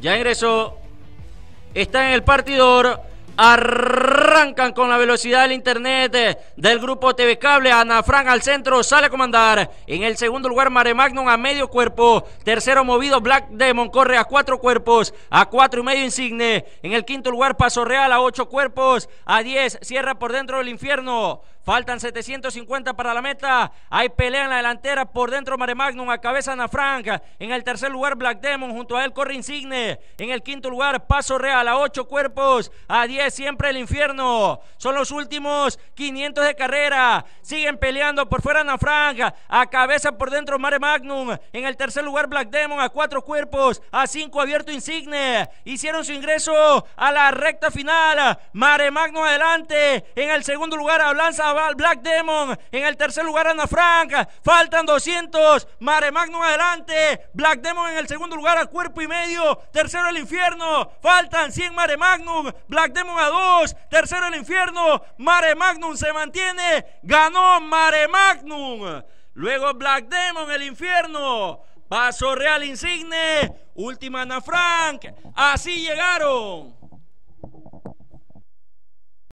Ya ingresó. Está en el partidor. Arrancan con la velocidad del internet del grupo TV Cable. Frank al centro, sale a comandar. En el segundo lugar, Mare Magnum a medio cuerpo. Tercero movido, Black Demon corre a cuatro cuerpos. A cuatro y medio, Insigne. En el quinto lugar, Paso Real a ocho cuerpos. A diez, cierra por dentro del infierno. Faltan 750 para la meta. Hay pelea en la delantera. Por dentro Mare Magnum. A cabeza Ana Frank En el tercer lugar Black Demon. Junto a él corre Insigne. En el quinto lugar Paso Real. A ocho cuerpos. A diez siempre el infierno. Son los últimos 500 de carrera. Siguen peleando por fuera Ana Frank. A cabeza por dentro Mare Magnum. En el tercer lugar Black Demon. A cuatro cuerpos. A cinco abierto Insigne. Hicieron su ingreso a la recta final. Mare Magnum adelante. En el segundo lugar Ablanza Black Demon. En el tercer lugar Ana Frank. Faltan 200. Mare Magnum adelante. Black Demon en el segundo lugar a cuerpo y medio. Tercero el infierno. Faltan 100 Mare Magnum. Black Demon a dos, tercero el infierno, Mare Magnum se mantiene, ganó Mare Magnum. Luego Black Demon, el infierno, Paso Real Insigne, última Ana Frank, así llegaron.